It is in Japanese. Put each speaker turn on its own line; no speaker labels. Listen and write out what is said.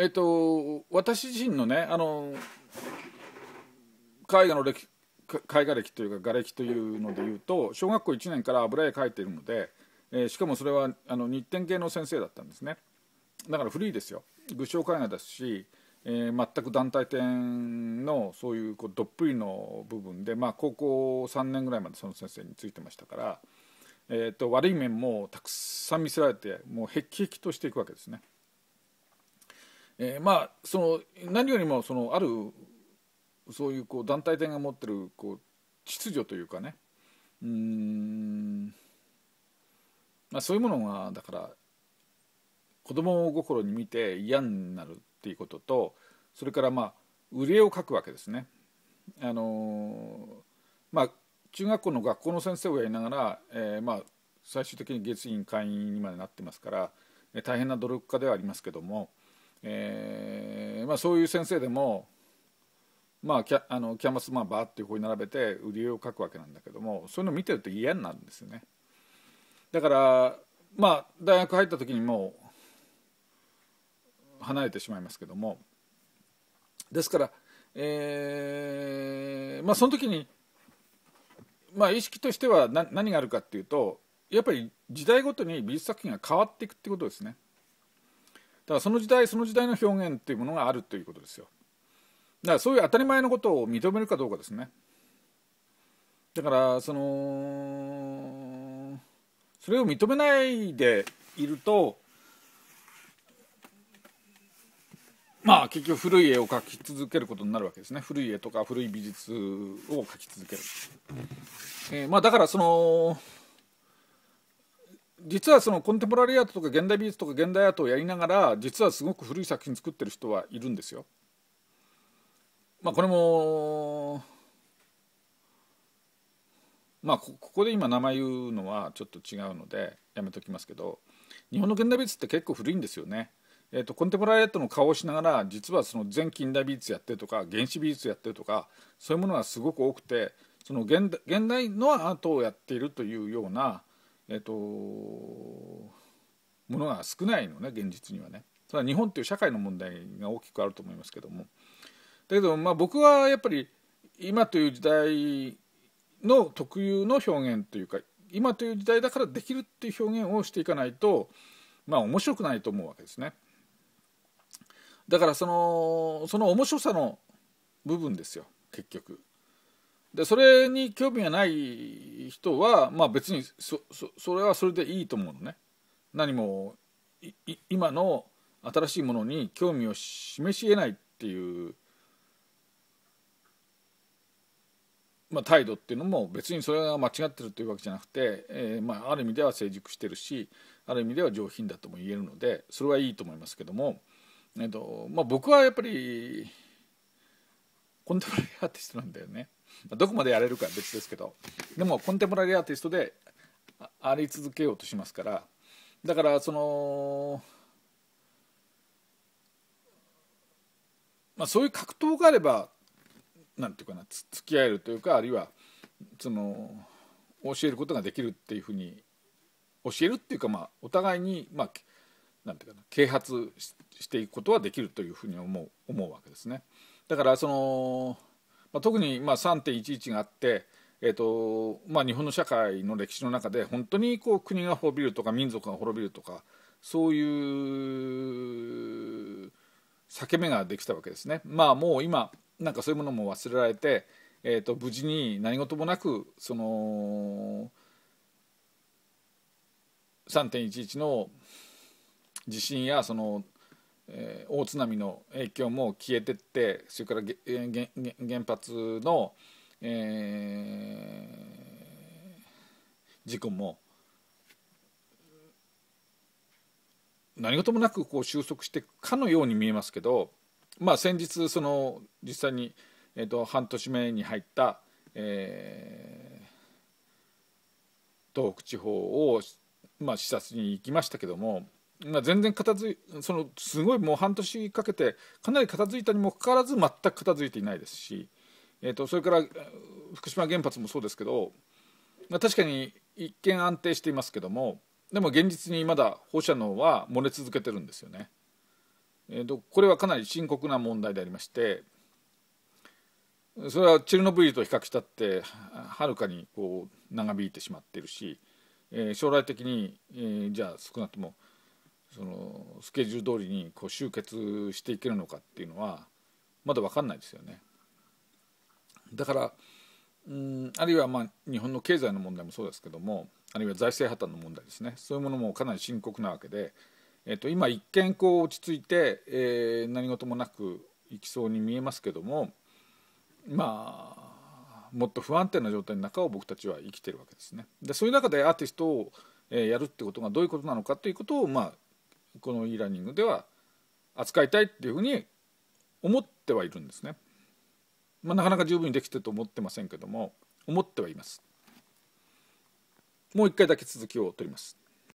えっと、私自身のねあの絵画の歴絵画歴というか瓦礫というのでいうと小学校1年から油絵描いているので、えー、しかもそれはあの日展系の先生だったんですねだから古いですよ具象絵画ですし、えー、全く団体展のそういうこうどっぷりの部分で、まあ、高校3年ぐらいまでその先生についてましたから、えーと、と悪い面もたくさん見せられてもうへきへきとしていくわけですね。えー、まあその何よりもそのあるそういうこう団体店が持ってるこう秩序というかねうん、まあ、そういうものがだから子供心に見て嫌になるっていうこととそれからまあ売り絵を描くわけですね。あのー、まあ中学校の学校の先生をやりながら、えー、まあ最終的に月員会員にまでなってますから大変な努力家ではありますけどもえー、まあ、そういう先生でも、まあ、キャあのキャンバスまあバーってこう並べて売り絵を描くわけなんだけどもそういうの見てると嫌になるんですよね。だからまあ大学入った時にもう離れてしまいますけどもですから、えー、まあ、その時に、まあ、意識としては何があるかっていうとやっぱり時代ごとに美術作品が変わっていくってことですね。からその時代その時代の表現っていうものがあるということですよだからそういう当たり前のことを認めるかどうかですねだからそのそれを認めないでいるとまあ結局古い絵を描き続けることになるわけですね古い絵とか古い美術を描き続ける、えー、まあだからその実はそのコンテンポラリーアートとか現代美術とか現代アートをやりながら実はすごく古い作品作ってる人はいるんですよ。まあこれもまあここで今名前言うのはちょっと違うのでやめときますけど日本の現代美術って結構古いんですよね。えーと、コンテンポラリーアートの顔をしながら実はその全近代美術やってるとか原始美術やってるとかそういうものがすごく多くてその現現代のアートをやっているというようなえっとものが少ないのね現実にはねそれは日本っていう社会の問題が大きくあると思いますけどもだけどまあ僕はやっぱり今という時代の特有の表現というか今という時代だからできるっていう表現をしていかないとまあ面白くないと思うわけですねだからそのその面白さの部分ですよ結局でそれに興味がない人は、まあ、別にそれはそれでいいと思うのね何も今の新しいものに興味を示し得ないっていう、まあ、態度っていうのも別にそれが間違ってるというわけじゃなくて、えー、まあ、ある意味では成熟してるしある意味では上品だとも言えるのでそれはいいと思いますけども、えーとまあ、僕はやっぱりコンテンポラリーアーティストなんだよねどこまでやれるかは別ですけどでもコンテンポラリーアーティストであり続けようとしますからだからその、まあ、そういう格闘があればなんていうかなつ付き合えるというかあるいはその教えることができるっていうふうに教えるっていうか、まあ、お互いに、まあ、なんていうかな啓発していくことはできるというふうに思う思うわけですね。だからその、まあ、特にまあ3.11があって、えーとまあ、日本の社会の歴史の中で本当にこう国が滅びるとか民族が滅びるとかそういう裂け目ができたわけですね。まあ、もう今なんかそういうものも忘れられて、えー、と無事に何事もなくその3.11の地震やそのえー、大津波の影響も消えてってそれから原発の、えー、事故も何事もなくこう収束してかのように見えますけど、まあ、先日その実際に、えーと、と半年目に入った、えー、東北地方を、まあ、視察に行きましたけども。まあ、全然片付いそのすごいもう半年かけてかなり片付いたにもかかわらず全く片付いていないですし、えーと、それから福島原発もそうですけど、まあ、確かに一見安定していますけどもでも現実にまだ放射能は漏れ続けてるんですよね。えーと、とこれはかなり深刻な問題でありましてそれはチェルノブイリと比較したってはるかにこう長引いてしまっているし、えー、将来的に、えー、じゃあ少なくともそのスケジュール通りにこう集結していけるのかっていうのはまだ分かんないですよね。だからうんあるいはまあ日本の経済の問題もそうですけどもあるいは財政破綻の問題ですねそういうものもかなり深刻なわけで、えー、と今一見こう落ち着いて、えー、何事もなくいきそうに見えますけどもまあもっと不安定な状態の中を僕たちは生きてるわけですね。でそういう中でアーティストをやるってことがどういうことなのかということをまあこの e ラーニングでは扱いたいっていうふうに思ってはいるんですね。まあ、なかなか十分にできてると思ってませんけども思ってはいます。もう一回だけ続きを取ります。